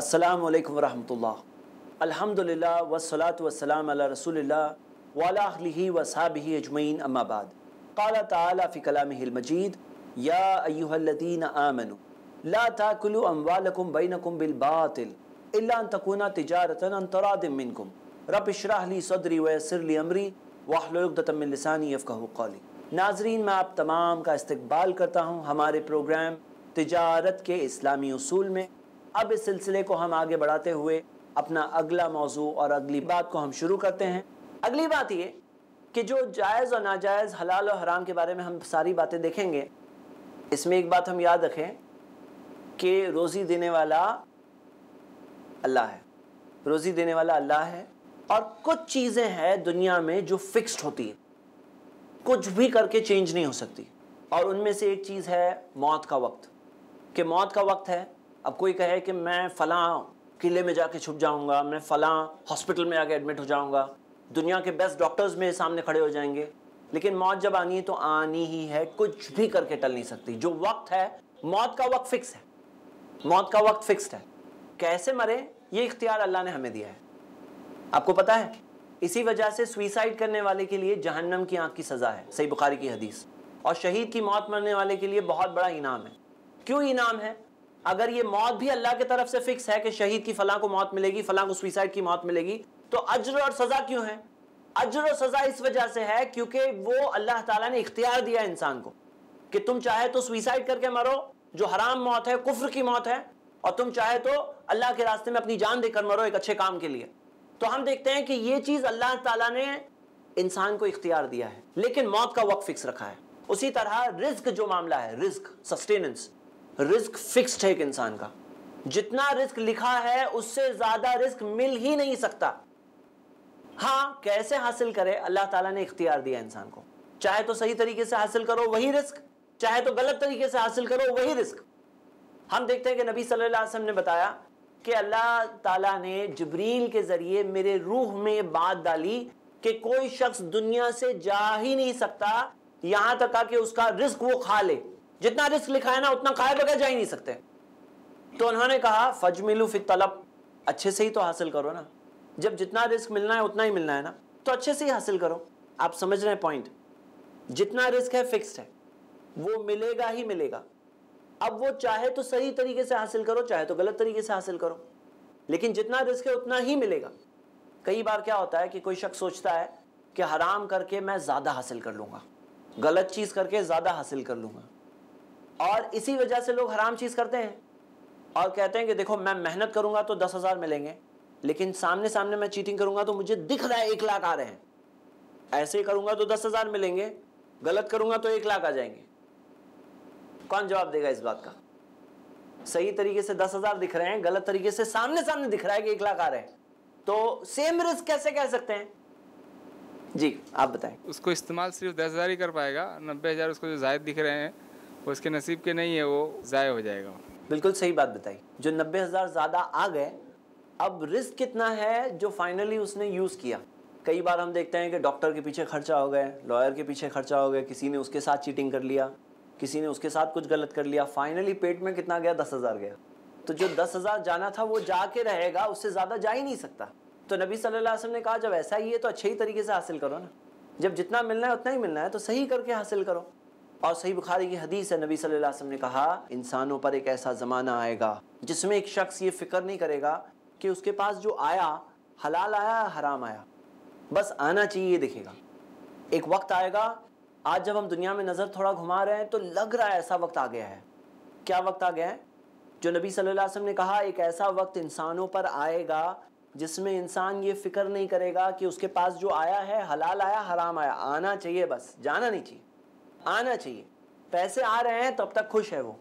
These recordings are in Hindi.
अस्सलाम वालेकुम रहमतुल्लाह अल्हम्दुलिल्लाह वस्सलात वस्सलाम अला रसूलिल्लाह वाला अहलिही वसाबिही अजमैन अम्माबाद काला ताला फ़ी कलामिहिल मजीद या अय्युहल्लदीन आमनु ला ताकुलु अमवालकुम बैनकुम बिल बातिल इल्ला अन तकुना तिजारतन अन तरादिम मिनकुम रब इशराह ली सदरी वयसर ली अमरी वाहलुक्दतम मिन लिसानी यफ़क़हु क़ौली नाजरीन मैं आप तमाम का इस्तकबाल करता हूँ हमारे प्रोग्राम तिजारत के इस्लामी असूल में अब इस सिलसिले को हम आगे बढ़ाते हुए अपना अगला मौजू और अगली बात को हम शुरू करते हैं अगली बात ये कि जो जायज़ और नाजायज़ हलाल और हराम के बारे में हम सारी बातें देखेंगे इसमें एक बात हम याद रखें कि रोज़ी देने वाला अल्लाह है रोज़ी देने वाला अल्लाह है और कुछ चीज़ें हैं दुनिया में जो फिक्स्ड होती है कुछ भी करके चेंज नहीं हो सकती और उनमें से एक चीज़ है मौत का वक्त कि मौत का वक्त है अब कोई कहे कि मैं फला किले में जाके छुप जाऊंगा मैं फ़लाँ हॉस्पिटल में आके एडमिट हो जाऊंगा दुनिया के बेस्ट डॉक्टर्स मेरे सामने खड़े हो जाएंगे लेकिन मौत जब आनी है तो आनी ही है कुछ भी करके टल नहीं सकती जो वक्त है मौत का वक्त फिक्स है मौत का वक्त फिक्स्ड है कैसे मरे ये इख्तियार अल्लाह ने हमें दिया है आपको पता है इसी वजह से सुइसाइड करने वाले के लिए जहन्नम की आंख की सज़ा है सही बुखारी की हदीस और शहीद की मौत मरने वाले के लिए बहुत बड़ा इनाम है क्यों इनाम है अगर ये मौत भी अल्लाह की तरफ से फिक्स है कि शहीद की फलां को मौत मिलेगी फलां को सुसाइड की मौत मिलेगी तो अज्र और सज़ा क्यों है अज्र और सज़ा इस वजह से है क्योंकि वो अल्लाह ताला ने इख्तियार दिया इंसान को कि तुम चाहे तो सुइसाइड करके मरो जो हराम मौत है कुफर की मौत है और तुम चाहे तो अल्लाह के रास्ते में अपनी जान देकर मरो एक अच्छे काम के लिए तो हम देखते हैं कि ये चीज़ अल्लाह ताला ने इंसान को इख्तियार दिया है लेकिन मौत का वक्त फिक्स रखा है उसी तरह रिस्क जो मामला है रिस्क सस्टेनेंस रिस्क फिक्स्ड है एक इंसान का जितना रिस्क लिखा है उससे ज्यादा रिस्क मिल ही नहीं सकता हाँ कैसे हासिल करे अल्लाह ताला ने इख्तियार दिया इंसान को चाहे तो सही तरीके से हासिल करो वही रिस्क चाहे तो गलत तरीके से हासिल करो वही रिस्क हम देखते हैं कि नबी सल्लल्लाहु अलैहि वसल्लम ने बताया कि अल्लाह ताला ने जबरील के ज़रिए मेरे रूह में बात डाली कि कोई शख्स दुनिया से जा ही नहीं सकता यहां तक आ कि उसका रिस्क वो खा ले जितना रिस्क लिखा है ना उतना खाए बगैर जा ही नहीं सकते तो उन्होंने कहा फज मिलू फिर तलब अच्छे से ही तो हासिल करो ना जब जितना रिस्क मिलना है उतना ही मिलना है ना तो अच्छे से ही हासिल करो आप समझ रहे हैं पॉइंट जितना रिस्क है फिक्स्ड है वो मिलेगा ही मिलेगा अब वो चाहे तो सही तरीके से हासिल करो चाहे तो गलत तरीके से हासिल करो लेकिन जितना रिस्क है उतना ही मिलेगा कई बार क्या होता है कि कोई शख्स सोचता है कि हराम करके मैं ज़्यादा हासिल कर लूंगा गलत चीज़ करके ज़्यादा हासिल कर लूंगा और इसी वजह से लोग हराम चीज़ करते हैं और कहते हैं कि देखो मैं मेहनत करूंगा तो दस हज़ार मिलेंगे लेकिन सामने सामने मैं चीटिंग करूंगा तो मुझे दिख रहा है एक लाख आ रहे हैं ऐसे ही करूंगा तो दस हज़ार मिलेंगे गलत करूंगा तो एक लाख आ जाएंगे कौन जवाब देगा इस बात का सही तरीके से दस हज़ार दिख रहे हैं गलत तरीके से सामने सामने दिख रहा है कि एक लाख आ रहे हैं तो सेम रिस्क कैसे कह सकते हैं जी आप बताएं उसको इस्तेमाल सिर्फ दस हज़ार ही कर पाएगा नब्बे हज़ार उसको जो जायद दिख रहे हैं उसके नसीब के नहीं है वो ज़ाय हो जाएगा बिल्कुल सही बात बताई जो नब्बे हज़ार ज़्यादा आ गए अब रिस्क कितना है जो फाइनली उसने यूज़ किया कई बार हम देखते हैं कि डॉक्टर के पीछे खर्चा हो गए लॉयर के पीछे खर्चा हो गया किसी ने उसके साथ चीटिंग कर लिया किसी ने उसके साथ कुछ गलत कर लिया फाइनली पेट में कितना गया दस हज़ार गया तो जो दस हज़ार जाना था वो जाके रहेगा उससे ज़्यादा जा ही नहीं सकता तो नबी सल्लल्लाहु अलैहि वसल्लम ने कहा जब ऐसा ही है तो अच्छे ही तरीके से हासिल करो ना जब जितना मिलना है उतना ही मिलना है तो सही करके हासिल करो और सही बुखारी की हदीस है नबी सल्लल्लाहु अलैहि वसल्लम ने कहा इंसानों पर एक ऐसा ज़माना आएगा जिसमें एक शख्स ये फ़िक्र नहीं करेगा कि उसके पास जो आया हलाल आया हराम आया बस आना चाहिए ये दिखेगा एक वक्त आएगा आज जब हम दुनिया में नज़र थोड़ा घुमा रहे हैं तो लग रहा है ऐसा वक्त आ गया है क्या वक्त आ गया है जो नबी सल्लल्लाहु अलैहि वसल्लम ने कहा एक ऐसा वक्त इंसानों पर आएगा जिसमें इंसान ये फिक्र नहीं करेगा कि उसके पास जो आया है हलाल आया हराम आया आना चाहिए बस जाना नहीं चाहिए आना चाहिए पैसे आ रहे हैं तब तक खुश है वो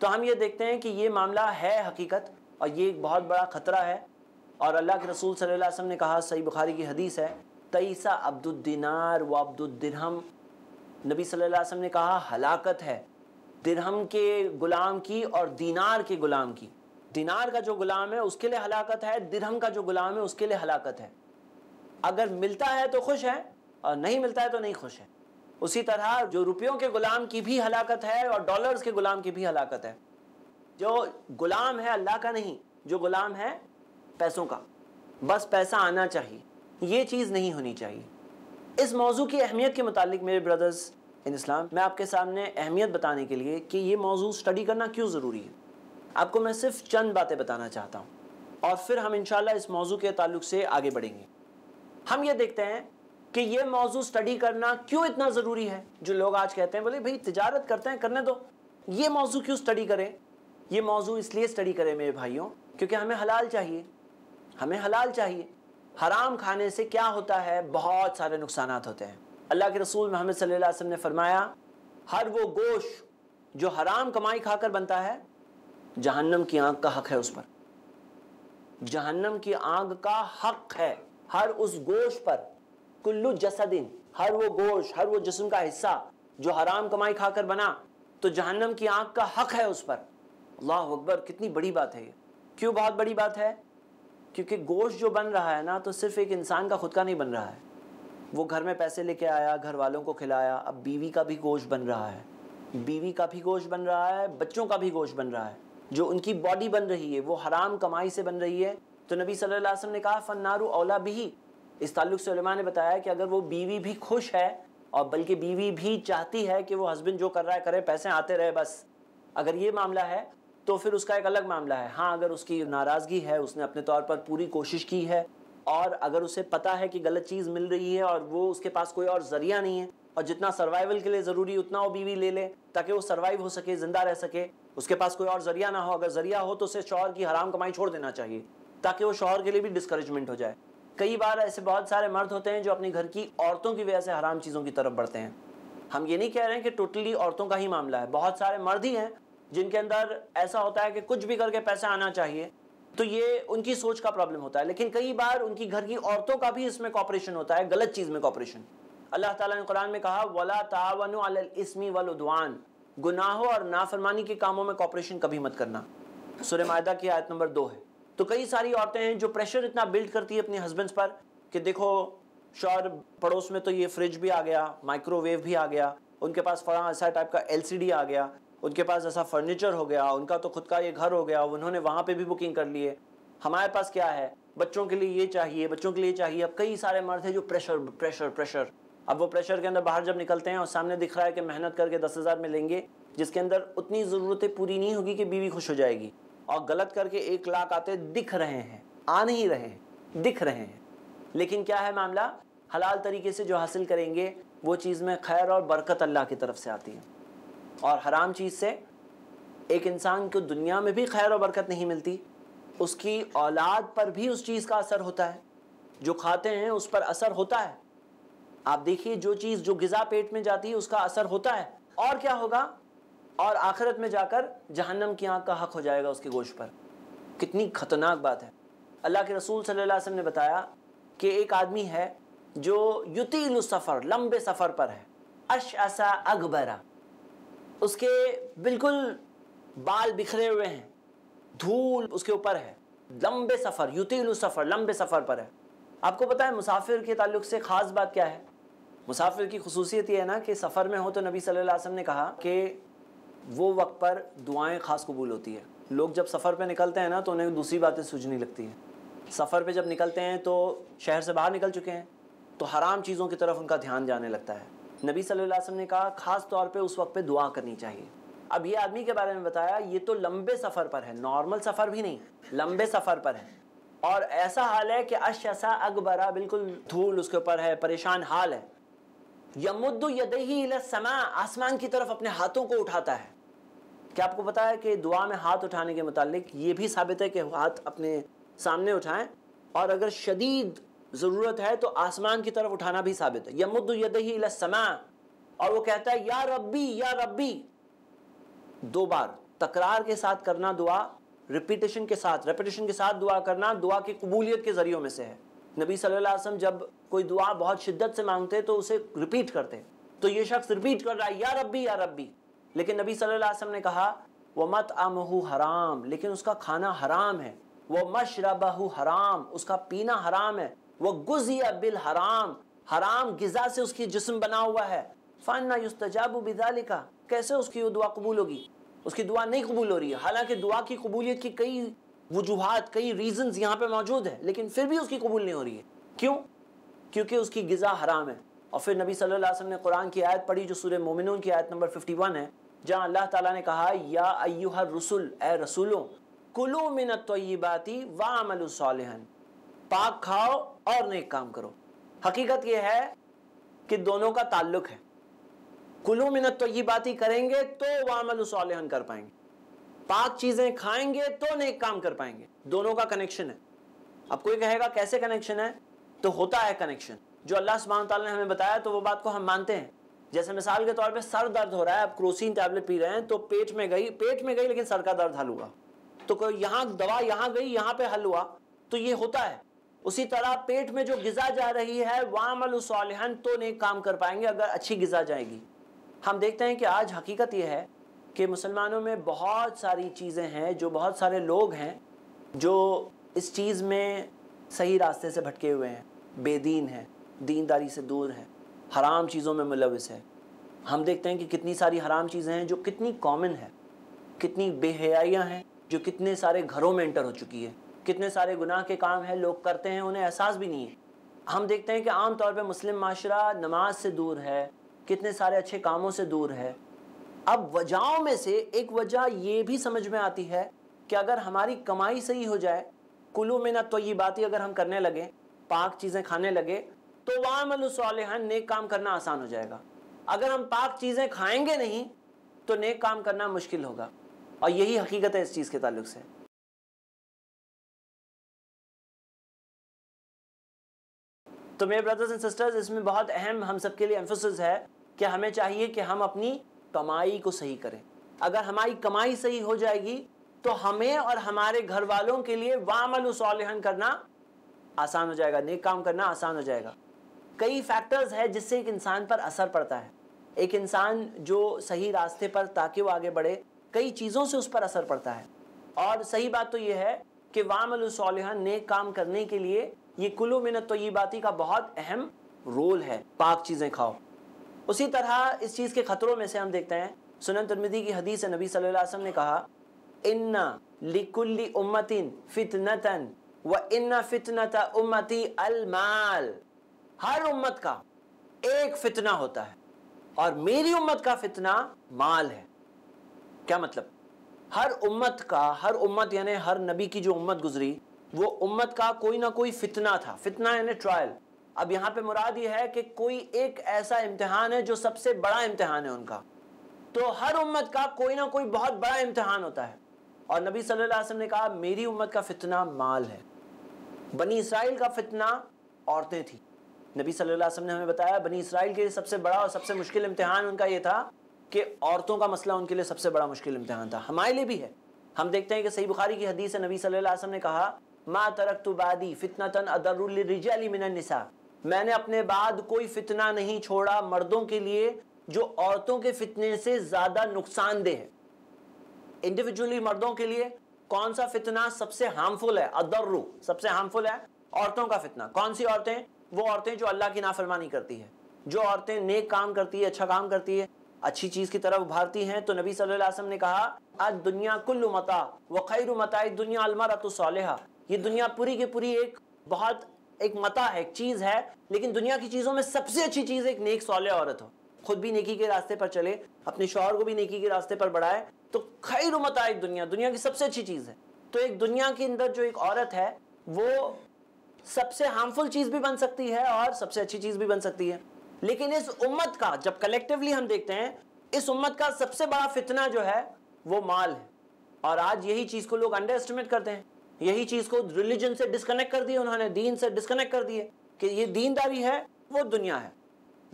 तो हम ये देखते हैं कि ये मामला है हकीकत और ये एक बहुत बड़ा ख़तरा है और अल्लाह के रसूल सल्लल्लाहु अलैहि ने कहा सही बुखारी की हदीस है तईसा अब्दुद्दीनार व अब्दुद्दिरहम नबी सल्लल्लाहु अलैहि वसल्लम ने कहा हलाकत है दिरहम के गुलाम की और दीनार के गुलाम की दीनार का जो गुलाम है उसके लिए हलाकत है दिरहम का जो गुलाम है उसके लिए हलाकत है अगर मिलता है तो खुश है और नहीं मिलता है तो नहीं खुश है उसी तरह जो रुपयों के गुलाम की भी हलाकत है और डॉलर्स के गुलाम की भी हलाकत है जो गुलाम है अल्लाह का नहीं जो गुलाम है पैसों का बस पैसा आना चाहिए ये चीज़ नहीं होनी चाहिए इस मौजू की अहमियत के मतलब मेरे ब्रदर्स इन इस्लाम मैं आपके सामने अहमियत बताने के लिए कि ये मौजू स्टडी करना क्यों ज़रूरी है आपको मैं सिर्फ चंद बातें बताना चाहता हूँ और फिर हम इन इस मौजू के तल्ल से आगे बढ़ेंगे हम ये देखते हैं कि ये मौजू स्टडी करना क्यों इतना ज़रूरी है जो लोग आज कहते हैं बोले भाई तजारत करते हैं करने दो ये मौजू क्यों स्टडी करें ये मौजू इसलिए स्टडी करें मेरे भाइयों क्योंकि हमें हलाल चाहिए हमें हलाल चाहिए हराम खाने से क्या होता है बहुत सारे नुकसान होते हैं अल्लाह के रसूल मोहम्मद सल्लल्लाहु ने फरमाया हर वो गोश जो हराम कमाई खाकर बनता है जहन्नम की आंख का हक है उस पर जहन्नम की आँख का हक है हर उस गोश पर कुल्लू जसदिन हर वो गोश हर वो जिसम का हिस्सा जो हराम कमाई खाकर बना तो जहन्नम की आंख का हक है उस पर अल्लाह अकबर कितनी बड़ी बात है ये क्यों बहुत बड़ी बात है क्योंकि गोश जो बन रहा है ना तो सिर्फ एक इंसान का खुद का नहीं बन रहा है वो घर में पैसे लेके आया घर वालों को खिलाया अब बीवी का भी गोश बन रहा है बीवी का भी गोश बन रहा है बच्चों का भी गोश बन रहा है जो उनकी बॉडी बन रही है वो हराम कमाई से बन रही है तो नबी सल्लल्लाहु अलैहि वसल्लम ने कहा फ़न्नारू औला भी इस ताल्लुक से ने बताया कि अगर वो बीवी भी खुश है और बल्कि बीवी भी चाहती है कि वो हस्बैंड जो कर रहा है करे पैसे आते रहे बस अगर ये मामला है तो फिर उसका एक अलग मामला है हाँ अगर उसकी नाराज़गी है उसने अपने तौर पर पूरी कोशिश की है और अगर उसे पता है कि गलत चीज़ मिल रही है और वो उसके पास कोई और जरिया नहीं है और जितना सर्वाइवल के लिए ज़रूरी उतना वो बीवी ले ले ताकि वो सर्वाइव हो सके ज़िंदा रह सके उसके पास कोई और जरिया ना हो अगर जरिया हो तो उसे शोहर की हराम कमाई छोड़ देना चाहिए ताकि वो शौहर के लिए भी डिस्करेजमेंट हो जाए कई बार ऐसे बहुत सारे मर्द होते हैं जो अपने घर की औरतों की वजह से हराम चीज़ों की तरफ बढ़ते हैं हम ये नहीं कह रहे हैं कि टोटली औरतों का ही मामला है बहुत सारे मर्द ही हैं जिनके अंदर ऐसा होता है कि कुछ भी करके पैसा आना चाहिए तो ये उनकी सोच का प्रॉब्लम होता है लेकिन कई बार उनकी घर की औरतों का भी इसमें कॉपरेशन होता है गलत चीज़ में कॉपरेशन अल्लाह ताला ने कुरान में कहा वला तावन इसमी वलुदवान गुनाहों और नाफरमानी के कामों में कॉपरेशन कभी मत करना सुरमायदा की आयत नंबर दो है तो कई सारी औरतें हैं जो प्रेशर इतना बिल्ड करती है अपने हस्बैंड्स पर कि देखो शोर पड़ोस में तो ये फ्रिज भी आ गया माइक्रोवेव भी आ गया उनके पास फला ऐसा टाइप का एल आ गया उनके पास ऐसा फर्नीचर हो गया उनका तो खुद का ये घर हो गया उन्होंने वहाँ पर भी बुकिंग कर ली हमारे पास क्या है बच्चों के लिए ये चाहिए बच्चों के लिए चाहिए अब कई सारे मर्द हैं जो प्रेशर प्रेशर प्रेशर अब वो प्रेशर के अंदर बाहर जब निकलते हैं और सामने दिख रहा है कि मेहनत करके दस हज़ार में लेंगे जिसके अंदर उतनी ज़रूरतें पूरी नहीं होगी कि बीवी खुश हो जाएगी और गलत करके एक लाख आते दिख रहे हैं आ नहीं रहे हैं दिख रहे हैं लेकिन क्या है मामला हलाल तरीके से जो हासिल करेंगे वो चीज़ में खैर और बरकत अल्लाह की तरफ से आती है और हराम चीज़ से एक इंसान को दुनिया में भी खैर और बरकत नहीं मिलती उसकी औलाद पर भी उस चीज़ का असर होता है जो खाते हैं उस पर असर होता है आप देखिए जो चीज़ जो गज़ा पेट में जाती है उसका असर होता है और क्या होगा और आखिरत में जाकर जहन्नम की आँख का हक हो जाएगा उसके गोश पर कितनी ख़तरनाक बात है अल्लाह के रसूल सल्लल्लाहु अलैहि वसल्लम ने बताया कि एक आदमी है जो युतील सफ़र लंबे सफ़र पर है अश असा अकबरा उसके बिल्कुल बाल बिखरे हुए हैं धूल उसके ऊपर है लंबे सफ़र युतील सफ़र लंबे सफ़र पर है आपको पता है मुसाफिर के ताल्लुक से ख़ास बात क्या है मुसाफिर की खसूसियत यह है ना कि सफ़र में हो तो नबी सल्लल्लाहु अलैहि वसल्लम ने कहा कि वो वक्त पर दुआएं खास कबूल होती है लोग जब सफ़र पे निकलते हैं ना तो उन्हें दूसरी बातें सूझने लगती हैं सफ़र पे जब निकलते हैं तो शहर से बाहर निकल चुके हैं तो हराम चीज़ों की तरफ उनका ध्यान जाने लगता है नबी सल्लल्लाहु अलैहि वसल्लम ने कहा ख़ास तौर पे उस वक्त पे दुआ करनी चाहिए अब ये आदमी के बारे में बताया ये तो लंबे सफ़र पर है नॉर्मल सफ़र भी नहीं लंबे सफ़र पर है और ऐसा हाल है कि अश ऐसा अकबरा बिल्कुल धूल उसके ऊपर है परेशान हाल है यमुद्दु यदही समा आसमान की तरफ अपने हाथों को उठाता है क्या आपको पता है कि दुआ में हाथ उठाने के मतलब ये भी साबित है कि हाथ अपने सामने उठाएं और अगर शदीद ज़रूरत है तो आसमान की तरफ उठाना भी साबित है यमुद यदही समा और वो कहता है या रब्बी या रब्बी दो बार तकरार के साथ करना दुआ रिपीटेशन के साथ रिपीटेशन के साथ दुआ करना दुआ की कबूलियत के ज़रियों में से है नबी सल्लल्लाहु अलैहि वसल्लम जब कोई दुआ बहुत शिद्दत से मांगते तो उसे रिपीट करते तो ये शख्स रिपीट कर रहा है या रब्बी या रब्बी लेकिन नबी सल्लल्लाहु अलैहि वसल्लम ने कहा व मत आमहू हराम लेकिन उसका खाना हराम है वह मशरबहू हराम उसका पीना हराम है वह गुजिया बिल हराम हराम गज़ा से उसकी जिसम बना हुआ है फ़ाना युस्तजाबू बिदालिका कैसे उसकी वो दुआ कबूल होगी उसकी दुआ नहीं कबूल हो रही है हालांकि दुआ की कबूलियत की कई वजूहत कई रीजन यहाँ पे मौजूद है लेकिन फिर भी उसकी कबूल नहीं हो रही है क्यों क्योंकि उसकी गज़ा हराम है और फिर नबी सल्लल्लाहु अलैहि वसल्लम ने कुरान की आयत पढ़ी जो सूर्य मोमिनून की आयत नंबर 51 है जहाँ अल्लाह ताला ने कहा या अयुह रसुल ए रसूलों कुलू मिन तो बाती वाहन पाक खाओ और नेक काम करो हकीकत यह है कि दोनों का ताल्लुक है कुलू मिन बाती करेंगे तो वामल सालहन कर पाएंगे पाक चीज़ें खाएंगे तो नेक काम कर पाएंगे दोनों का कनेक्शन है अब कोई कहेगा कैसे कनेक्शन है तो होता है कनेक्शन जो अल्लाह सुबह ने हमें बताया तो वो बात को हम मानते हैं जैसे मिसाल के तौर पे सर दर्द हो रहा है आप क्रोसिन टैबलेट पी रहे हैं तो पेट में गई पेट में गई लेकिन सर का दर्द हल हुआ तो यहाँ दवा यहाँ गई यहाँ पे हल हुआ तो ये होता है उसी तरह पेट में जो गज़ा जा रही है वामल सालहन तो नहीं काम कर पाएंगे अगर अच्छी गिजा जाएगी हम देखते हैं कि आज हकीकत यह है कि मुसलमानों में बहुत सारी चीज़ें हैं जो बहुत सारे लोग हैं जो इस चीज़ में सही रास्ते से भटके हुए हैं बेदीन हैं दीनदारी से दूर हैं हराम चीज़ों में मुलविस है हम देखते हैं कि कितनी सारी हराम चीज़ें हैं जो कितनी कॉमन है कितनी बेहयाइयाँ हैं जो कितने सारे घरों में इंटर हो चुकी है कितने सारे गुनाह के काम हैं लोग करते हैं उन्हें एहसास भी नहीं है हम देखते हैं कि आम तौर पे मुस्लिम माशरा नमाज से दूर है कितने सारे अच्छे कामों से दूर है अब वजहों में से एक वजह ये भी समझ में आती है कि अगर हमारी कमाई सही हो जाए कुलू में ना तो ये बात ही अगर हम करने लगें पाक चीज़ें खाने लगे तो वामल नेक काम करना आसान हो जाएगा अगर हम पाक चीज़ें खाएंगे नहीं तो नेक काम करना मुश्किल होगा और यही हकीकत है इस चीज़ के ताल्लुक से तो मेरे ब्रदर्स एंड सिस्टर्स इसमें बहुत अहम हम सब के लिए एम्फोसिस है कि हमें चाहिए कि हम अपनी कमाई को सही करें अगर हमारी कमाई सही हो जाएगी तो हमें और हमारे घर वालों के लिए वामल करना आसान हो जाएगा नेक काम करना आसान हो जाएगा कई फैक्टर्स है जिससे एक इंसान पर असर पड़ता है एक इंसान जो सही रास्ते पर ताकि वो आगे बढ़े कई चीज़ों से उस पर असर पड़ता है और सही बात तो यह है कि वाम ने नेक काम करने के लिए ये कुल मिनत तो बाती का बहुत अहम रोल है पाक चीज़ें खाओ उसी तरह इस चीज़ के ख़तरों में से हम देखते हैं सुनन तरमिदी की हदीस नबी वसल्लम ने कहा इन्ना लिकुल्ली उम्मतिन फितनतन व इन्ना फितनत उम्मती अलमाल हर उम्मत का एक फितना होता है और मेरी उम्मत का फितना माल है क्या मतलब हर उम्मत का हर उम्मत यानी हर नबी की जो उम्मत गुजरी वो उम्मत का कोई ना कोई फितना था फितना यानी ट्रायल अब यहां पे मुराद ये है कि कोई एक ऐसा इम्तिहान है जो सबसे बड़ा इम्तिहान है उनका तो हर उम्मत का कोई ना कोई बहुत बड़ा इम्तिहान होता है और नबी सल्लल्लाहु अलैहि वसल्लम ने कहा मेरी उम्मत का फितना माल है बनी इसराइल का फितना औरतें थी नबी सल्लल्लाहु वसल्लम ने हमें बताया बनी इसराइल के लिए सबसे बड़ा और सबसे मुश्किल इम्तहान उनका ये था कि औरतों का मसला उनके लिए सबसे बड़ा मुश्किल इम्तहान था हमारे लिए भी है हम देखते हैं कि सही बुखारी की हदीस नबी सल्लल्लाहु वसल्लम ने कहा मा तरक तुबादी फितना तन अदरुलरजली मैंने अपने बाद कोई फितना नहीं छोड़ा मर्दों के लिए जो औरतों के फितने से ज़्यादा नुकसानदेह है इंडिविजुअली मर्दों के लिए कौन सा फितना सबसे हार्मफुल है अदर्रू सबसे हार्मफुल है औरतों का फितना कौन सी औरतें वो औरतें जो अल्लाह की नाफरमानी करती है जो औरतें नेक काम करती है अच्छा काम करती है अच्छी चीज़ की तरफ उभारती हैं तो नबी सल्लल्लाहु अलैहि वसल्लम ने कहा आज दुनिया कुल्लु मता व खैर मता दुनिया अलमरतुसलहा ये दुनिया पूरी की पूरी एक बहुत एक मता है एक चीज़ है लेकिन दुनिया की चीज़ों में सबसे अच्छी चीज़ एक नेक सौल औरत हो खुद भी नेकी के रास्ते पर चले अपने शोहर को भी नेकी के रास्ते पर बढ़ाए तो खैर मता दुनिया दुनिया की सबसे अच्छी चीज़ है तो एक दुनिया के अंदर जो एक औरत है वो सबसे हार्मफुल चीज भी बन सकती है और सबसे अच्छी चीज भी बन सकती है लेकिन इस उम्मत का जब कलेक्टिवली हम देखते हैं इस उम्मत का सबसे बड़ा फितना जो है वो माल है और आज यही चीज को लोग अंडर एस्टिमेट करते हैं यही चीज को रिलीजन से डिस्कनेक्ट कर दिए उन्होंने दीन से डिस्कनेक्ट कर दिए कि ये दीनदारी है वो दुनिया है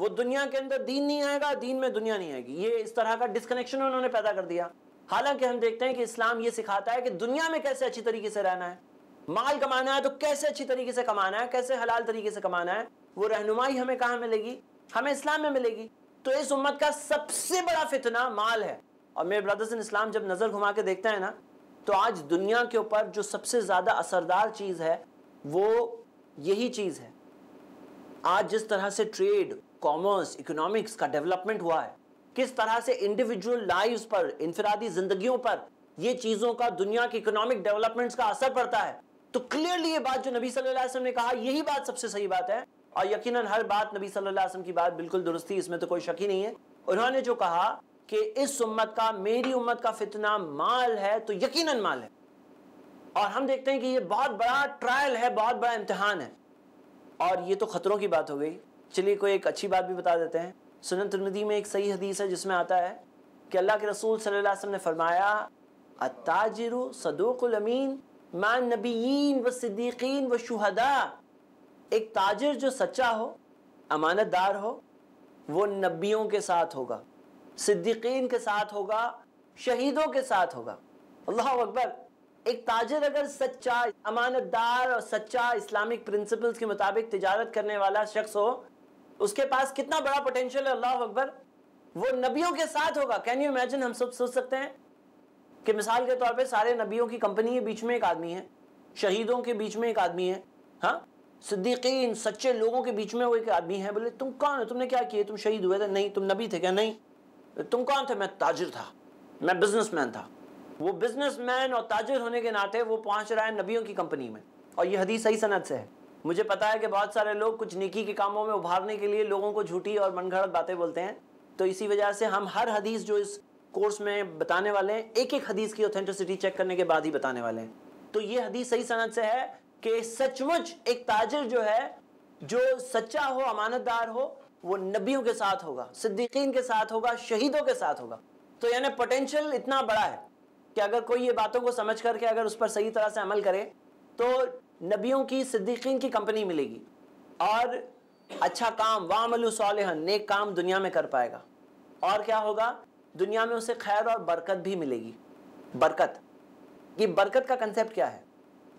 वो दुनिया के अंदर दीन नहीं आएगा दीन में दुनिया नहीं आएगी ये इस तरह का डिस्कनेक्शन उन्होंने पैदा कर दिया हालांकि हम देखते हैं कि इस्लाम ये सिखाता है कि दुनिया में कैसे अच्छी तरीके से रहना है माल कमाना है तो कैसे अच्छी तरीके से कमाना है कैसे हलाल तरीके से कमाना है वो रहनुमाई हमें कहाँ मिलेगी हमें इस्लाम में मिलेगी तो इस उम्मत का सबसे बड़ा फितना माल है और मेरे ब्रदर्स इन इस्लाम जब नज़र घुमा के देखते हैं ना तो आज दुनिया के ऊपर जो सबसे ज़्यादा असरदार चीज़ है वो यही चीज़ है आज जिस तरह से ट्रेड कॉमर्स इकोनॉमिक्स का डेवलपमेंट हुआ है किस तरह से इंडिविजुअल लाइफ पर इनफरादी ज़िंदगियों पर ये चीज़ों का दुनिया की इकोनॉमिक डेवलपमेंट्स का असर पड़ता है तो क्लियरली ये बात जो नबी सल्लल्लाहु अलैहि वसल्लम ने कहा यही बात सबसे सही बात है और यकीनन हर बात नबी सल्लल्लाहु अलैहि वसल्लम की बात बिल्कुल दुरुस्त थी इसमें तो कोई शक ही नहीं है उन्होंने जो कहा कि इस उम्मत का मेरी उम्मत का फितना माल है तो यकीन माल है और हम देखते हैं कि ये बहुत बड़ा ट्रायल है बहुत बड़ा इम्तहान है और ये तो ख़तरों की बात हो गई चलिए कोई एक अच्छी बात भी बता देते हैं सुनन तिरमिदी में एक सही हदीस है जिसमें आता है कि अल्लाह के रसूल सल्लल्लाहु अलैहि वसल्लम ने फरमाया अताजिर सदूक़ुल अमीन मान नबीन व सिद्दीकीन व शुहदा एक ताजर जो सच्चा हो अमानतदार हो वो नबियों के साथ होगा सिद्दीकीन के साथ होगा शहीदों के साथ होगा अल्लाह अकबर एक ताजर अगर सच्चा अमानतदार और सच्चा इस्लामिक प्रिंसिपल्स के मुताबिक तजारत करने वाला शख्स हो उसके पास कितना बड़ा पोटेंशियल है अल्लाह अकबर वो नबियों के साथ होगा कैन यू इमेजिन हम सब सोच सकते हैं कि मिसाल के तौर पे सारे नबियों की कंपनी है बीच में एक आदमी है शहीदों के बीच में एक आदमी है हाँ सिद्दीकीन सच्चे लोगों के बीच में वो एक आदमी है बोले तुम कौन हो तुमने क्या किया तुम शहीद हुए थे नहीं तुम नबी थे क्या नहीं तुम कौन थे मैं ताजिर था मैं बिजनेसमैन था वो बिजनेसमैन और ताजिर होने के नाते वो पहुंच रहा है नबियों की कंपनी में और ये हदीस सही सनत से है मुझे पता है कि बहुत सारे लोग कुछ निकी के कामों में उभारने के लिए लोगों को झूठी और मनगढ़ बातें बोलते हैं तो इसी वजह से हम हर हदीस जो इस कोर्स में बताने वाले हैं एक एक हदीस की ऑथेंटिसिटी चेक करने के बाद ही बताने वाले हैं तो ये हदीस सही सनद से है कि सचमुच एक ताजर जो है जो सच्चा हो अमानतदार हो वो नबियों के साथ होगा सिद्दीकीन के साथ होगा शहीदों के साथ होगा तो यानी पोटेंशियल इतना बड़ा है कि अगर कोई ये बातों को समझ करके अगर उस पर सही तरह से अमल करे तो नबियों की सिद्दीकीन की कंपनी मिलेगी और अच्छा काम वाम साल नेक काम दुनिया में कर पाएगा और क्या होगा दुनिया में उसे खैर और बरकत भी मिलेगी बरकत ये बरकत का कंसेप्ट क्या है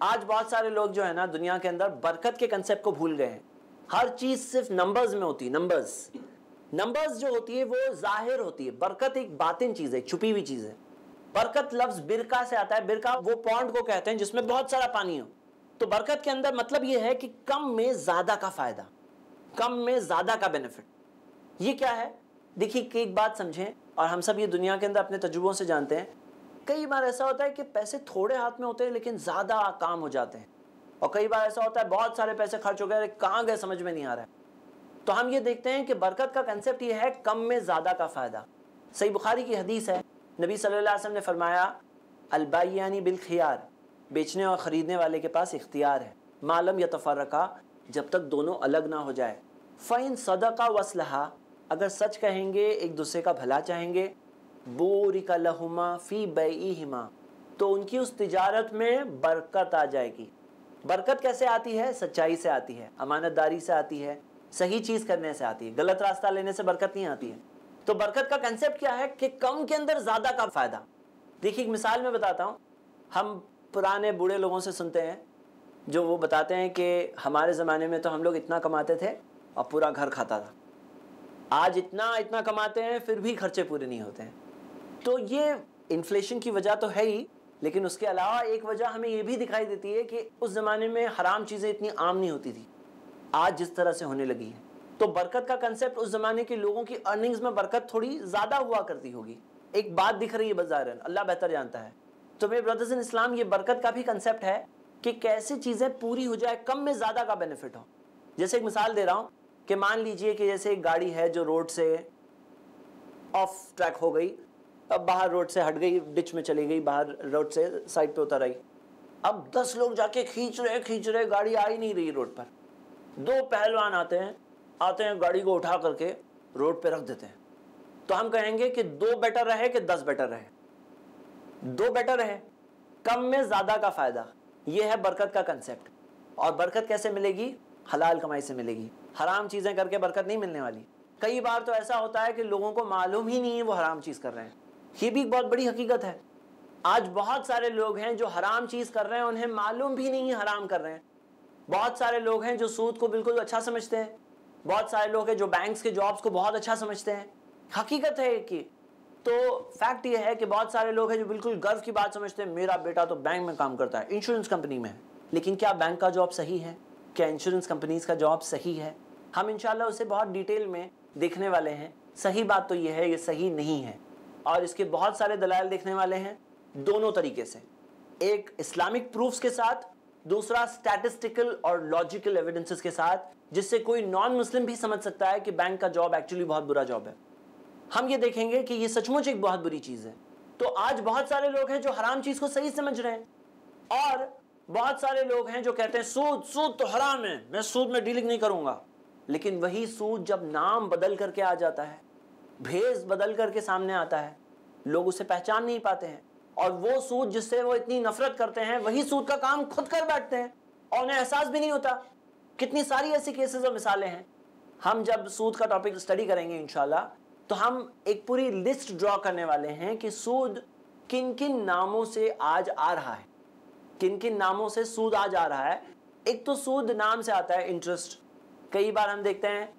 आज बहुत सारे लोग जो है ना दुनिया के अंदर बरकत के कंसेप्ट को भूल गए हैं हर चीज़ सिर्फ नंबर्स में होती है नंबर्स नंबर्स जो होती है वो जाहिर होती है बरकत एक बातिन चीज़ है छुपी हुई चीज़ है बरकत लफ्ज़ बिरका से आता है बिरका वो पॉन्ड को कहते हैं जिसमें बहुत सारा पानी हो तो बरकत के अंदर मतलब ये है कि कम में ज़्यादा का फ़ायदा कम में ज़्यादा का बेनिफिट ये क्या है देखिए एक बात समझें और हम सब ये दुनिया के अंदर अपने तजुर्बों से जानते हैं कई बार ऐसा होता है कि पैसे थोड़े हाथ में होते हैं लेकिन ज़्यादा काम हो जाते हैं और कई बार ऐसा होता है बहुत सारे पैसे खर्च हो गए कहाँ गए समझ में नहीं आ रहा है तो हम ये देखते हैं कि बरकत का कंसेप्ट ये है कम में ज़्यादा का फ़ायदा सही बुखारी की हदीस है नबी सल्लल्लाहु अलैहि वसल्लम ने फरमाया अलबायानी बिलखियार बेचने और ख़रीदने वाले के पास इख्तियार है मालम या तफरका जब तक दोनों अलग ना हो जाए फ़ैन सदका वसलहा अगर सच कहेंगे एक दूसरे का भला चाहेंगे का लहुमा फ़ी हिमा तो उनकी उस तिजारत में बरकत आ जाएगी बरकत कैसे आती है सच्चाई से आती है अमानतदारी से आती है सही चीज़ करने से आती है गलत रास्ता लेने से बरकत नहीं आती है तो बरकत का कंसेप्ट क्या है कि कम के अंदर ज़्यादा का फ़ायदा देखिए एक मिसाल में बताता हूँ हम पुराने बूढ़े लोगों से सुनते हैं जो वो बताते हैं कि हमारे ज़माने में तो हम लोग इतना कमाते थे और पूरा घर खाता था आज इतना इतना कमाते हैं फिर भी खर्चे पूरे नहीं होते हैं तो ये इन्फ्लेशन की वजह तो है ही लेकिन उसके अलावा एक वजह हमें ये भी दिखाई देती है कि उस ज़माने में हराम चीज़ें इतनी आम नहीं होती थी आज जिस तरह से होने लगी है तो बरकत का कंसेप्ट उस ज़माने के लोगों की अर्निंग्स में बरकत थोड़ी ज़्यादा हुआ करती होगी एक बात दिख रही है बाजार अल्लाह बेहतर जानता है तो मेरे ब्रदर्स इन इस्लाम ये बरकत का भी कंसेप्ट है कि कैसे चीज़ें पूरी हो जाए कम में ज़्यादा का बेनिफिट हो जैसे एक मिसाल दे रहा हूँ कि मान लीजिए कि जैसे एक गाड़ी है जो रोड से ऑफ ट्रैक हो गई अब बाहर रोड से हट गई डिच में चली गई बाहर रोड से साइड पे उतर आई अब दस लोग जाके खींच रहे खींच रहे गाड़ी आ ही नहीं रही रोड पर दो पहलवान आते हैं आते हैं गाड़ी को उठा करके रोड पे रख देते हैं तो हम कहेंगे कि दो बेटर रहे कि दस बेटर रहे दो बेटर रहे कम में ज़्यादा का फ़ायदा यह है बरकत का कंसेप्ट और बरकत कैसे मिलेगी हलाल कमाई से मिलेगी हराम चीज़ें करके बरकत नहीं मिलने वाली कई बार तो ऐसा होता है कि लोगों को मालूम ही नहीं है वो हराम चीज़ कर रहे हैं ये भी एक बहुत बड़ी हकीकत है आज बहुत सारे लोग हैं जो हराम चीज़ कर रहे हैं उन्हें मालूम भी नहीं है हराम कर रहे हैं बहुत सारे लोग हैं जो सूद को बिल्कुल अच्छा समझते हैं बहुत सारे लोग हैं जो बैंक्स के जॉब्स को बहुत अच्छा समझते हैं हकीकत है कि तो फैक्ट ये है कि बहुत सारे लोग हैं जो बिल्कुल गर्व की बात समझते हैं मेरा बेटा तो बैंक में काम करता है इंश्योरेंस कंपनी में है लेकिन क्या बैंक का जॉब सही है क्या इंश्योरेंस कंपनीज का जॉब सही है हम इंशाल्लाह उसे बहुत डिटेल में देखने वाले हैं सही बात तो यह है ये सही नहीं है और इसके बहुत सारे दलाल देखने वाले हैं दोनों तरीके से एक इस्लामिक प्रूफ्स के साथ दूसरा स्टैटिस्टिकल और लॉजिकल एविडेंसेस के साथ जिससे कोई नॉन मुस्लिम भी समझ सकता है कि बैंक का जॉब एक्चुअली बहुत बुरा जॉब है हम ये देखेंगे कि ये सचमुच एक बहुत बुरी चीज़ है तो आज बहुत सारे लोग हैं जो हराम चीज़ को सही समझ रहे हैं और बहुत सारे लोग हैं जो कहते हैं सूद सूद तो हराम है मैं सूद में डीलिंग नहीं करूंगा लेकिन वही सूद जब नाम बदल करके आ जाता है भेज बदल करके सामने आता है लोग उसे पहचान नहीं पाते हैं और वो सूद जिससे वो इतनी नफरत करते हैं वही सूद का काम खुद कर बैठते हैं और उन्हें एहसास भी नहीं होता कितनी सारी ऐसी केसेस और मिसालें हैं हम जब सूद का टॉपिक स्टडी करेंगे इन तो हम एक पूरी लिस्ट ड्रॉ करने वाले हैं कि सूद किन किन नामों से आज आ रहा है किन किन नामों से सूद आज आ रहा है एक तो सूद नाम से आता है इंटरेस्ट कई बार हम देखते हैं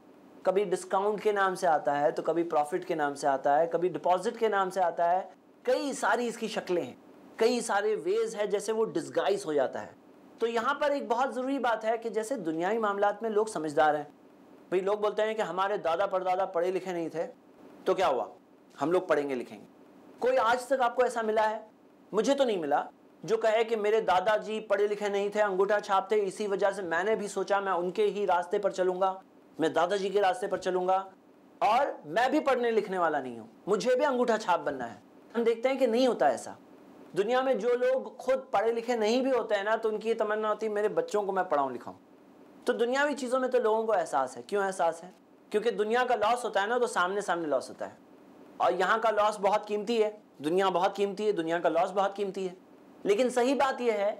कभी डिस्काउंट के नाम से आता है तो कभी प्रॉफिट के नाम से आता है कभी डिपॉजिट के नाम से आता है कई सारी इसकी शक्लें हैं कई सारे वेज है जैसे वो डिस्गाइज हो जाता है तो यहाँ पर एक बहुत ज़रूरी बात है कि जैसे दुनियावी मामला में लोग समझदार हैं भाई लोग बोलते हैं कि हमारे दादा परदादा पढ़े लिखे नहीं थे तो क्या हुआ हम लोग पढ़ेंगे लिखेंगे कोई आज तक आपको ऐसा मिला है मुझे तो नहीं मिला जो कहे कि मेरे दादाजी पढ़े लिखे नहीं थे अंगूठा छापते इसी वजह से मैंने भी सोचा मैं उनके ही रास्ते पर चलूंगा मैं दादाजी के रास्ते पर चलूंगा और मैं भी पढ़ने लिखने वाला नहीं हूँ मुझे भी अंगूठा छाप बनना है हम देखते हैं कि नहीं होता ऐसा दुनिया में जो लोग खुद पढ़े लिखे नहीं भी होते हैं ना तो उनकी ये तमन्ना होती है मेरे बच्चों को मैं पढ़ाऊँ लिखाऊँ तो दुनियावी चीज़ों में तो लोगों को एहसास है क्यों एहसास है क्योंकि दुनिया का लॉस होता है ना तो सामने सामने लॉस होता है और यहाँ का लॉस बहुत कीमती है दुनिया बहुत कीमती है दुनिया का लॉस बहुत कीमती है लेकिन सही बात यह है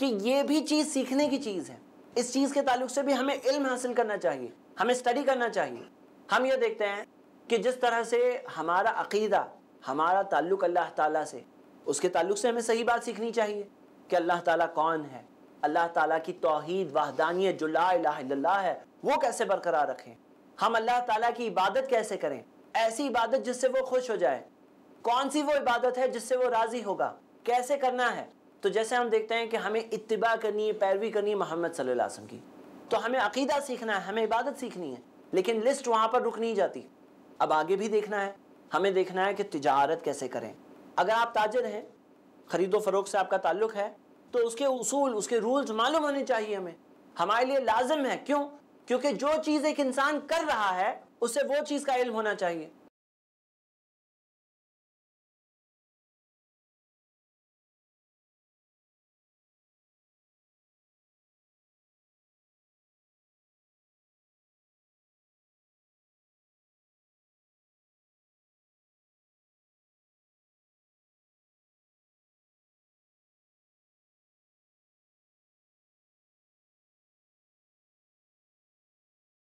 कि ये भी चीज़ सीखने की चीज़ है इस चीज़ के ताल्लुक से भी हमें इल्म हासिल करना चाहिए हमें स्टडी करना चाहिए हम ये देखते हैं कि जिस तरह से हमारा अकीदा हमारा ताल्लुक अल्लाह ताला से उसके ताल्लुक से हमें सही बात सीखनी चाहिए कि अल्लाह ताला कौन है अल्लाह ताला की तोहद वाहदानियत जो ला है वो कैसे बरकरार रखें हम अल्लाह ताला की इबादत कैसे करें ऐसी इबादत जिससे वो खुश हो जाए कौन सी वो इबादत है जिससे वो राज़ी होगा कैसे करना है तो जैसे हम देखते हैं कि हमें इतबा करनी है पैरवी करनी है मोहम्मद सल्लल्लाहु की तो हमें अकीदा सीखना है हमें इबादत सीखनी है लेकिन लिस्ट वहाँ पर रुक नहीं जाती अब आगे भी देखना है हमें देखना है कि तजारत कैसे करें अगर आप ताजर हैं ख़रीदो फरोख से आपका ताल्लुक है तो उसके उसूल उसके रूल्स मालूम होने चाहिए हमें हमारे लिए लाजम है क्यों क्योंकि जो चीज़ एक इंसान कर रहा है उसे वो चीज़ का इल्म होना चाहिए